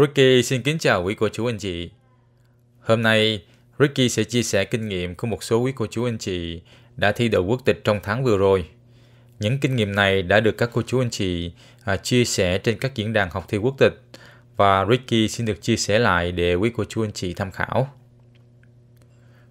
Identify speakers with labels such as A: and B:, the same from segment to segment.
A: Ricky xin kính chào quý cô chú anh chị. Hôm nay, Ricky sẽ chia sẻ kinh nghiệm của một số quý cô chú anh chị đã thi đậu quốc tịch trong tháng vừa rồi. Những kinh nghiệm này đã được các cô chú anh chị à, chia sẻ trên các diễn đàn học thi quốc tịch và Ricky xin được chia sẻ lại để quý cô chú anh chị tham khảo.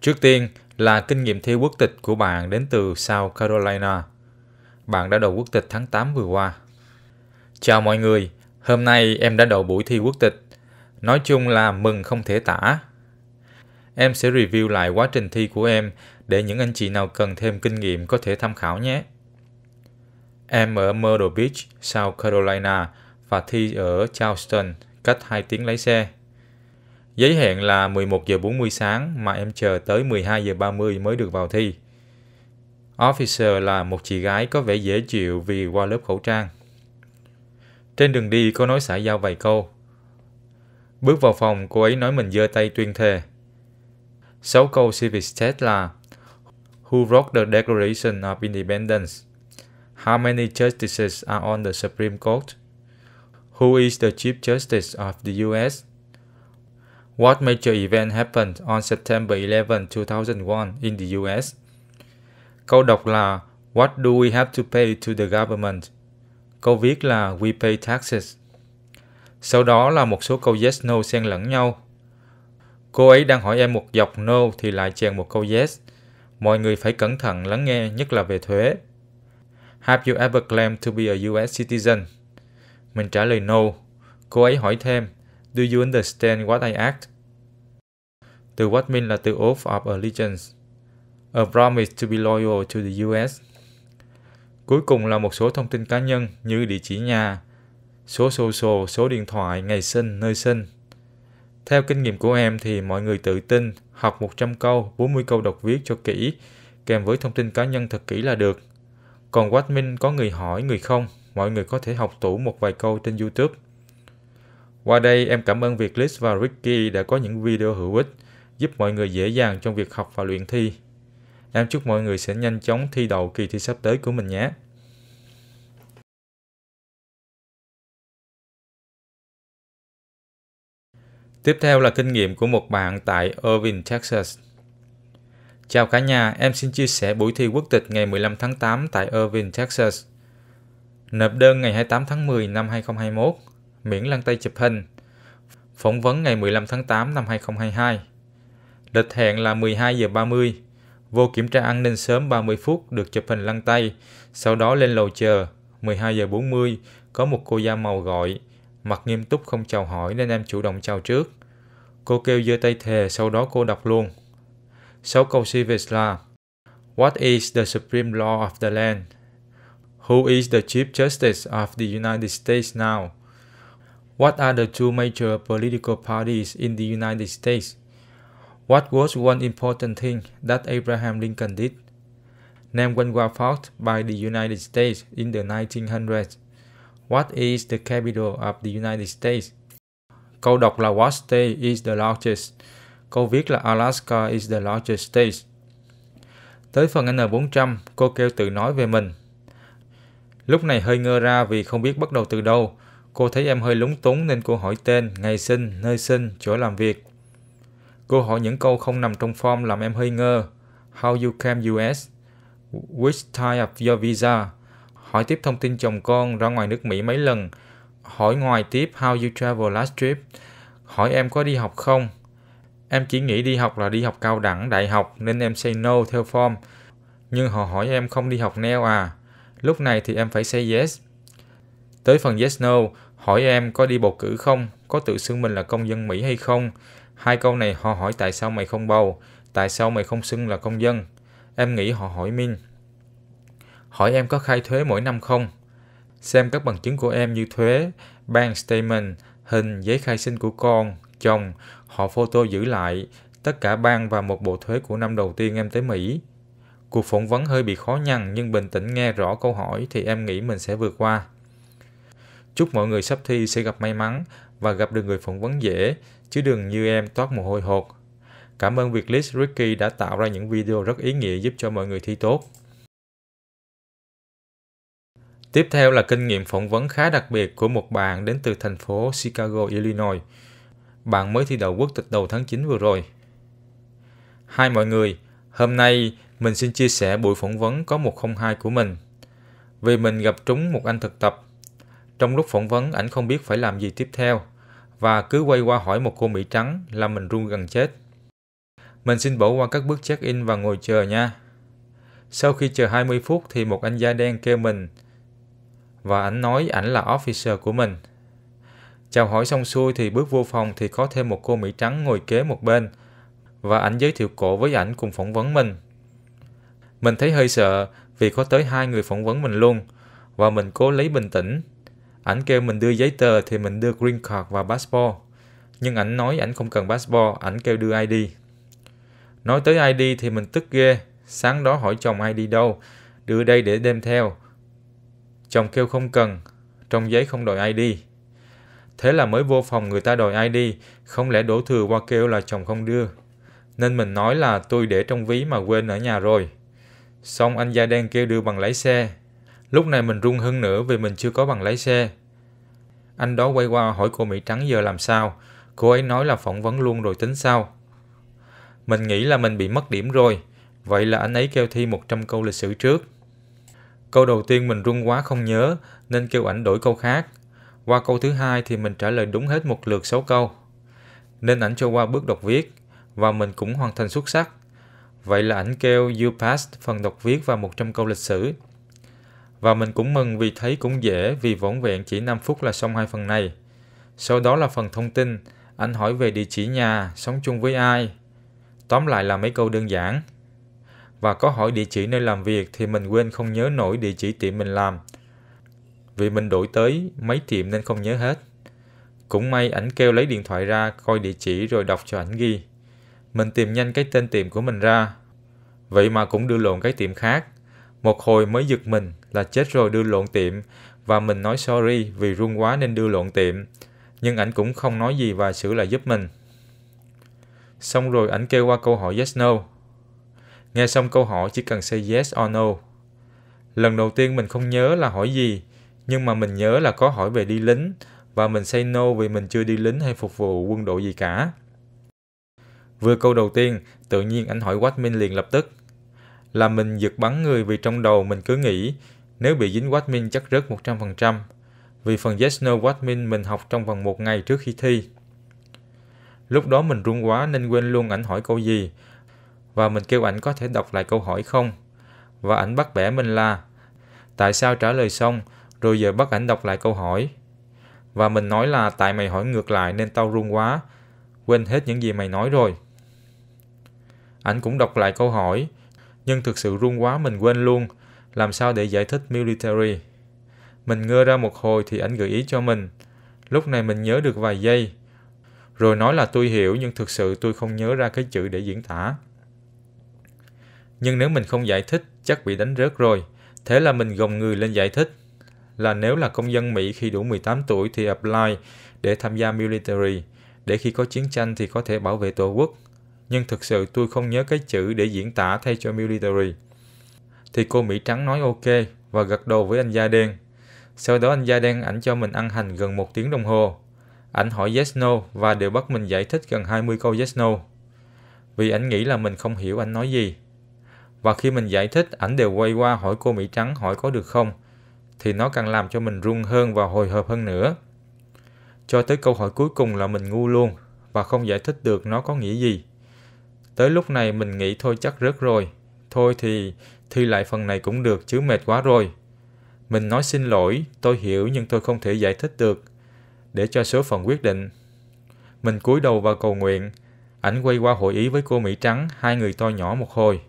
A: Trước tiên là kinh nghiệm thi quốc tịch của bạn đến từ South Carolina. Bạn đã đậu quốc tịch tháng 8 vừa qua. Chào mọi người, Hôm nay em đã đậu buổi thi quốc tịch. Nói chung là mừng không thể tả. Em sẽ review lại quá trình thi của em để những anh chị nào cần thêm kinh nghiệm có thể tham khảo nhé. Em ở Myrtle Beach, South Carolina và thi ở Charleston, cách 2 tiếng lái xe. Giấy hẹn là 11 giờ 40 sáng mà em chờ tới 12 giờ 30 mới được vào thi. Officer là một chị gái có vẻ dễ chịu vì qua lớp khẩu trang trên đường đi cô nói xã giao vài câu. Bước vào phòng, cô ấy nói mình giơ tay tuyên thề. Sáu câu civic test là Who wrote the Declaration of Independence? How many justices are on the Supreme Court? Who is the Chief Justice of the U.S.? What major event happened on September 11, 2001 in the U.S.? Câu đọc là What do we have to pay to the government câu viết là We pay taxes. Sau đó là một số câu yes no xen lẫn nhau. Cô ấy đang hỏi em một dọc no thì lại chèn một câu yes. Mọi người phải cẩn thận lắng nghe, nhất là về thuế. Have you ever claimed to be a US citizen? Mình trả lời no. Cô ấy hỏi thêm, Do you understand what I act? Từ what mean là từ Oath of Allegiance. A promise to be loyal to the US Cuối cùng là một số thông tin cá nhân như địa chỉ nhà, số social, số số điện thoại, ngày sinh, nơi sinh. Theo kinh nghiệm của em thì mọi người tự tin, học 100 câu, 40 câu đọc viết cho kỹ, kèm với thông tin cá nhân thật kỹ là được. Còn minh có người hỏi, người không, mọi người có thể học tủ một vài câu trên YouTube. Qua đây em cảm ơn việc Liz và Ricky đã có những video hữu ích, giúp mọi người dễ dàng trong việc học và luyện thi. Em chúc mọi người sẽ nhanh chóng thi đậu kỳ thi sắp tới của mình nhé. Tiếp theo là kinh nghiệm của một bạn tại Irving, Texas. Chào cả nhà, em xin chia sẻ buổi thi quốc tịch ngày 15 tháng 8 tại Irving, Texas. Nộp đơn ngày 28 tháng 10 năm 2021, miễn lăn tay chụp hình. Phỏng vấn ngày 15 tháng 8 năm 2022. Lịch hẹn là 12 giờ 30. Vô kiểm tra an ninh sớm 30 phút được chụp hình lăn tay, sau đó lên lầu chờ. 12 giờ 40, có một cô da màu gọi, mặt nghiêm túc không chào hỏi nên em chủ động chào trước. Cô kêu giơ tay thề, sau đó cô đọc luôn. sáu câu Civis là What is the supreme law of the land? Who is the Chief Justice of the United States now? What are the two major political parties in the United States? What was one important thing that Abraham Lincoln did? Name one war fought by the United States in the 1900s. What is the capital of the United States? Câu đọc là What state is the largest? Câu viết là Alaska is the largest state. Tới phần N400, cô kêu tự nói về mình. Lúc này hơi ngơ ra vì không biết bắt đầu từ đâu. Cô thấy em hơi lúng túng nên cô hỏi tên, ngày sinh, nơi sinh, chỗ làm việc. Cô hỏi những câu không nằm trong form làm em hơi ngơ. How you came US? Which type of your visa? Hỏi tiếp thông tin chồng con ra ngoài nước Mỹ mấy lần. Hỏi ngoài tiếp how you travel last trip. Hỏi em có đi học không? Em chỉ nghĩ đi học là đi học cao đẳng, đại học nên em say no theo form. Nhưng họ hỏi em không đi học nail à? Lúc này thì em phải say yes. Tới phần yes no, hỏi em có đi bầu cử không, có tự xưng mình là công dân Mỹ hay không, Hai câu này họ hỏi tại sao mày không bầu, tại sao mày không xưng là công dân. Em nghĩ họ hỏi min Hỏi em có khai thuế mỗi năm không? Xem các bằng chứng của em như thuế, bank statement, hình, giấy khai sinh của con, chồng, họ photo giữ lại, tất cả bang và một bộ thuế của năm đầu tiên em tới Mỹ. Cuộc phỏng vấn hơi bị khó nhằn nhưng bình tĩnh nghe rõ câu hỏi thì em nghĩ mình sẽ vượt qua. Chúc mọi người sắp thi sẽ gặp may mắn và gặp được người phỏng vấn dễ, chứ đừng như em toát mồ hôi hột. Cảm ơn việc list Ricky đã tạo ra những video rất ý nghĩa giúp cho mọi người thi tốt. Tiếp theo là kinh nghiệm phỏng vấn khá đặc biệt của một bạn đến từ thành phố Chicago, Illinois. Bạn mới thi đậu quốc tịch đầu tháng 9 vừa rồi. Hai mọi người, hôm nay mình xin chia sẻ buổi phỏng vấn có 102 của mình. Vì mình gặp trúng một anh thực tập trong lúc phỏng vấn, ảnh không biết phải làm gì tiếp theo và cứ quay qua hỏi một cô Mỹ trắng là mình run gần chết. Mình xin bỏ qua các bước check-in và ngồi chờ nha. Sau khi chờ 20 phút thì một anh da đen kêu mình và ảnh nói ảnh là officer của mình. Chào hỏi xong xuôi thì bước vô phòng thì có thêm một cô Mỹ trắng ngồi kế một bên và ảnh giới thiệu cổ với ảnh cùng phỏng vấn mình. Mình thấy hơi sợ vì có tới hai người phỏng vấn mình luôn và mình cố lấy bình tĩnh ảnh kêu mình đưa giấy tờ thì mình đưa green card và passport nhưng ảnh nói ảnh không cần passport ảnh kêu đưa id nói tới id thì mình tức ghê sáng đó hỏi chồng id đâu đưa đây để đem theo chồng kêu không cần trong giấy không đòi id thế là mới vô phòng người ta đòi id không lẽ đổ thừa qua kêu là chồng không đưa nên mình nói là tôi để trong ví mà quên ở nhà rồi xong anh da đen kêu đưa bằng lái xe Lúc này mình run hơn nữa vì mình chưa có bằng lái xe. Anh đó quay qua hỏi cô Mỹ Trắng giờ làm sao. Cô ấy nói là phỏng vấn luôn rồi tính sau. Mình nghĩ là mình bị mất điểm rồi. Vậy là anh ấy kêu thi 100 câu lịch sử trước. Câu đầu tiên mình run quá không nhớ nên kêu ảnh đổi câu khác. Qua câu thứ hai thì mình trả lời đúng hết một lượt 6 câu. Nên ảnh cho qua bước đọc viết và mình cũng hoàn thành xuất sắc. Vậy là ảnh kêu you passed phần đọc viết và 100 câu lịch sử. Và mình cũng mừng vì thấy cũng dễ vì vỏn vẹn chỉ 5 phút là xong hai phần này. Sau đó là phần thông tin, anh hỏi về địa chỉ nhà, sống chung với ai. Tóm lại là mấy câu đơn giản. Và có hỏi địa chỉ nơi làm việc thì mình quên không nhớ nổi địa chỉ tiệm mình làm. Vì mình đổi tới mấy tiệm nên không nhớ hết. Cũng may ảnh kêu lấy điện thoại ra coi địa chỉ rồi đọc cho ảnh ghi. Mình tìm nhanh cái tên tiệm của mình ra. Vậy mà cũng đưa lộn cái tiệm khác. Một hồi mới giật mình là chết rồi đưa lộn tiệm và mình nói sorry vì run quá nên đưa lộn tiệm. Nhưng ảnh cũng không nói gì và xử lại giúp mình. Xong rồi ảnh kêu qua câu hỏi yes no. Nghe xong câu hỏi chỉ cần say yes or no. Lần đầu tiên mình không nhớ là hỏi gì, nhưng mà mình nhớ là có hỏi về đi lính và mình say no vì mình chưa đi lính hay phục vụ quân đội gì cả. Vừa câu đầu tiên, tự nhiên anh hỏi Watmin liền lập tức – là mình giật bắn người vì trong đầu mình cứ nghĩ nếu bị dính Watmin chắc rớt 100%, vì phần Yes No Watmin mình học trong vòng một ngày trước khi thi. Lúc đó mình run quá nên quên luôn ảnh hỏi câu gì, và mình kêu ảnh có thể đọc lại câu hỏi không. Và ảnh bắt bẻ mình là, tại sao trả lời xong, rồi giờ bắt ảnh đọc lại câu hỏi. Và mình nói là tại mày hỏi ngược lại nên tao run quá, quên hết những gì mày nói rồi. Ảnh cũng đọc lại câu hỏi, nhưng thực sự run quá mình quên luôn làm sao để giải thích military. Mình ngơ ra một hồi thì anh gợi ý cho mình. Lúc này mình nhớ được vài giây. Rồi nói là tôi hiểu nhưng thực sự tôi không nhớ ra cái chữ để diễn tả. Nhưng nếu mình không giải thích chắc bị đánh rớt rồi. Thế là mình gồng người lên giải thích là nếu là công dân Mỹ khi đủ 18 tuổi thì apply để tham gia military, để khi có chiến tranh thì có thể bảo vệ tổ quốc nhưng thực sự tôi không nhớ cái chữ để diễn tả thay cho military. Thì cô Mỹ Trắng nói ok và gật đầu với anh da đen. Sau đó anh da đen ảnh cho mình ăn hành gần một tiếng đồng hồ. Ảnh hỏi yes no và đều bắt mình giải thích gần 20 câu yes no. Vì ảnh nghĩ là mình không hiểu anh nói gì. Và khi mình giải thích, ảnh đều quay qua hỏi cô Mỹ Trắng hỏi có được không. Thì nó càng làm cho mình run hơn và hồi hộp hơn nữa. Cho tới câu hỏi cuối cùng là mình ngu luôn và không giải thích được nó có nghĩa gì. Tới lúc này mình nghĩ thôi chắc rớt rồi. Thôi thì thi lại phần này cũng được chứ mệt quá rồi. Mình nói xin lỗi, tôi hiểu nhưng tôi không thể giải thích được. Để cho số phận quyết định. Mình cúi đầu và cầu nguyện. Ảnh quay qua hội ý với cô Mỹ Trắng, hai người to nhỏ một hồi.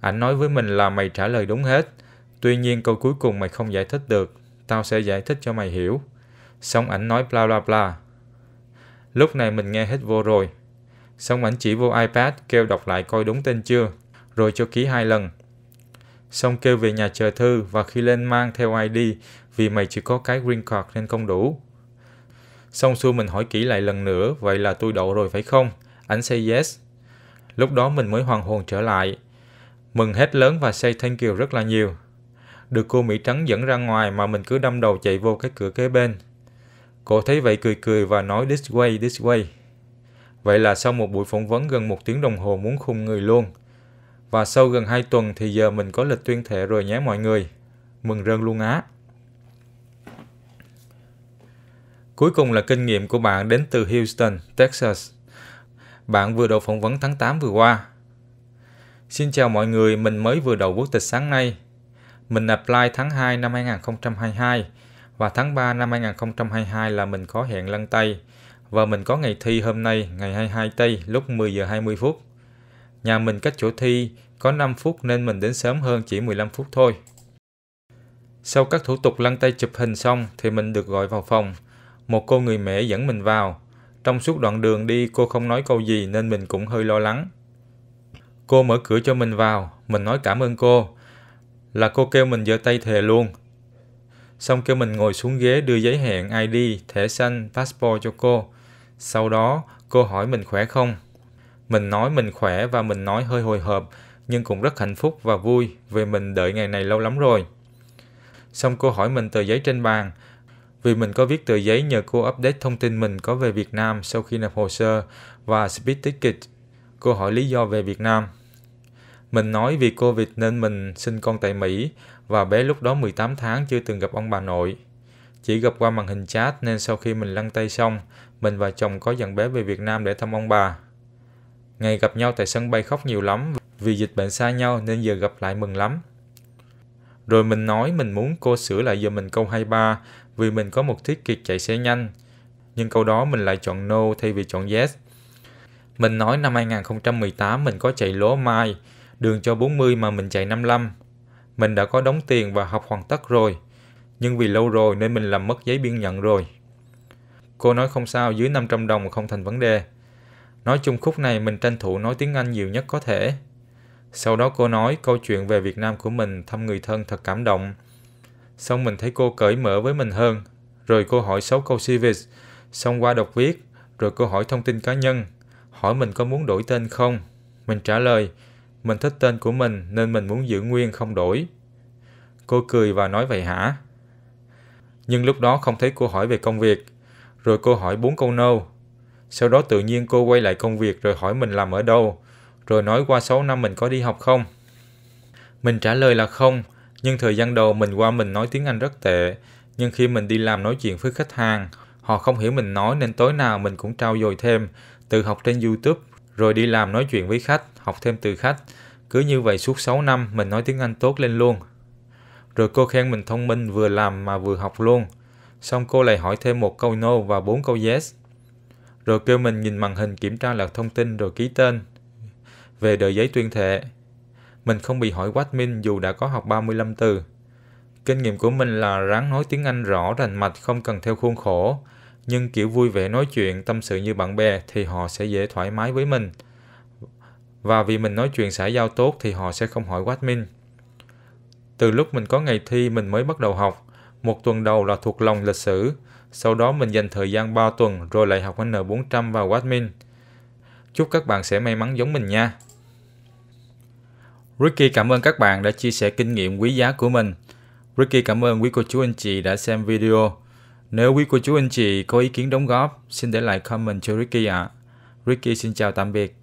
A: Ảnh nói với mình là mày trả lời đúng hết. Tuy nhiên câu cuối cùng mày không giải thích được. Tao sẽ giải thích cho mày hiểu. Xong ảnh nói bla bla bla. Lúc này mình nghe hết vô rồi. Xong ảnh chỉ vô iPad kêu đọc lại coi đúng tên chưa, rồi cho ký hai lần. Xong kêu về nhà chờ thư và khi lên mang theo ID vì mày chỉ có cái green card nên không đủ. Xong xua mình hỏi kỹ lại lần nữa, vậy là tôi đậu rồi phải không? Ảnh say yes. Lúc đó mình mới hoàn hồn trở lại. Mừng hết lớn và say thank you rất là nhiều. Được cô Mỹ Trắng dẫn ra ngoài mà mình cứ đâm đầu chạy vô cái cửa kế bên. Cô thấy vậy cười cười và nói this way, this way. Vậy là sau một buổi phỏng vấn gần một tiếng đồng hồ muốn khung người luôn. Và sau gần 2 tuần thì giờ mình có lịch tuyên thệ rồi nhé mọi người. Mừng rơn luôn á. Cuối cùng là kinh nghiệm của bạn đến từ Houston, Texas. Bạn vừa đầu phỏng vấn tháng 8 vừa qua. Xin chào mọi người, mình mới vừa đầu quốc tịch sáng nay. Mình apply tháng 2 năm 2022 và tháng 3 năm 2022 là mình có hẹn lăn tay và mình có ngày thi hôm nay ngày 22 Tây lúc 10 giờ 20 phút. Nhà mình cách chỗ thi có 5 phút nên mình đến sớm hơn chỉ 15 phút thôi. Sau các thủ tục lăn tay chụp hình xong thì mình được gọi vào phòng. Một cô người mẹ dẫn mình vào. Trong suốt đoạn đường đi cô không nói câu gì nên mình cũng hơi lo lắng. Cô mở cửa cho mình vào, mình nói cảm ơn cô. Là cô kêu mình giơ tay thề luôn. Xong kêu mình ngồi xuống ghế đưa giấy hẹn ID, thẻ xanh, passport cho cô. Sau đó, cô hỏi mình khỏe không? Mình nói mình khỏe và mình nói hơi hồi hộp, nhưng cũng rất hạnh phúc và vui vì mình đợi ngày này lâu lắm rồi. Xong cô hỏi mình tờ giấy trên bàn, vì mình có viết tờ giấy nhờ cô update thông tin mình có về Việt Nam sau khi nộp hồ sơ và speed ticket. Cô hỏi lý do về Việt Nam. Mình nói vì Covid nên mình sinh con tại Mỹ và bé lúc đó 18 tháng chưa từng gặp ông bà nội. Chỉ gặp qua màn hình chat nên sau khi mình lăn tay xong, mình và chồng có dẫn bé về Việt Nam để thăm ông bà. Ngày gặp nhau tại sân bay khóc nhiều lắm vì dịch bệnh xa nhau nên giờ gặp lại mừng lắm. Rồi mình nói mình muốn cô sửa lại giờ mình câu 23 vì mình có một thiết kiệt chạy xe nhanh. Nhưng câu đó mình lại chọn no thay vì chọn yes. Mình nói năm 2018 mình có chạy lố mai, đường cho 40 mà mình chạy 55. Mình đã có đóng tiền và học hoàn tất rồi. Nhưng vì lâu rồi nên mình làm mất giấy biên nhận rồi. Cô nói không sao, dưới 500 đồng không thành vấn đề. Nói chung khúc này mình tranh thủ nói tiếng Anh nhiều nhất có thể. Sau đó cô nói câu chuyện về Việt Nam của mình thăm người thân thật cảm động. Xong mình thấy cô cởi mở với mình hơn. Rồi cô hỏi sáu câu civics, xong qua đọc viết, rồi cô hỏi thông tin cá nhân, hỏi mình có muốn đổi tên không. Mình trả lời, mình thích tên của mình nên mình muốn giữ nguyên không đổi. Cô cười và nói vậy hả? Nhưng lúc đó không thấy cô hỏi về công việc, rồi cô hỏi bốn câu nâu, Sau đó tự nhiên cô quay lại công việc rồi hỏi mình làm ở đâu. Rồi nói qua 6 năm mình có đi học không. Mình trả lời là không. Nhưng thời gian đầu mình qua mình nói tiếng Anh rất tệ. Nhưng khi mình đi làm nói chuyện với khách hàng, họ không hiểu mình nói nên tối nào mình cũng trao dồi thêm. Tự học trên Youtube, rồi đi làm nói chuyện với khách, học thêm từ khách. Cứ như vậy suốt 6 năm mình nói tiếng Anh tốt lên luôn. Rồi cô khen mình thông minh vừa làm mà vừa học luôn. Xong cô lại hỏi thêm một câu no và bốn câu yes. Rồi kêu mình nhìn màn hình kiểm tra lại thông tin rồi ký tên. Về đợi giấy tuyên thệ. Mình không bị hỏi quát minh dù đã có học 35 từ. Kinh nghiệm của mình là ráng nói tiếng Anh rõ rành mạch không cần theo khuôn khổ. Nhưng kiểu vui vẻ nói chuyện, tâm sự như bạn bè thì họ sẽ dễ thoải mái với mình. Và vì mình nói chuyện xã giao tốt thì họ sẽ không hỏi quát minh. Từ lúc mình có ngày thi mình mới bắt đầu học, một tuần đầu là thuộc lòng lịch sử, sau đó mình dành thời gian 3 tuần rồi lại học N400 và Watmin. Chúc các bạn sẽ may mắn giống mình nha! Ricky cảm ơn các bạn đã chia sẻ kinh nghiệm quý giá của mình. Ricky cảm ơn quý cô chú anh chị đã xem video. Nếu quý cô chú anh chị có ý kiến đóng góp, xin để lại comment cho Ricky ạ. À. Ricky xin chào tạm biệt.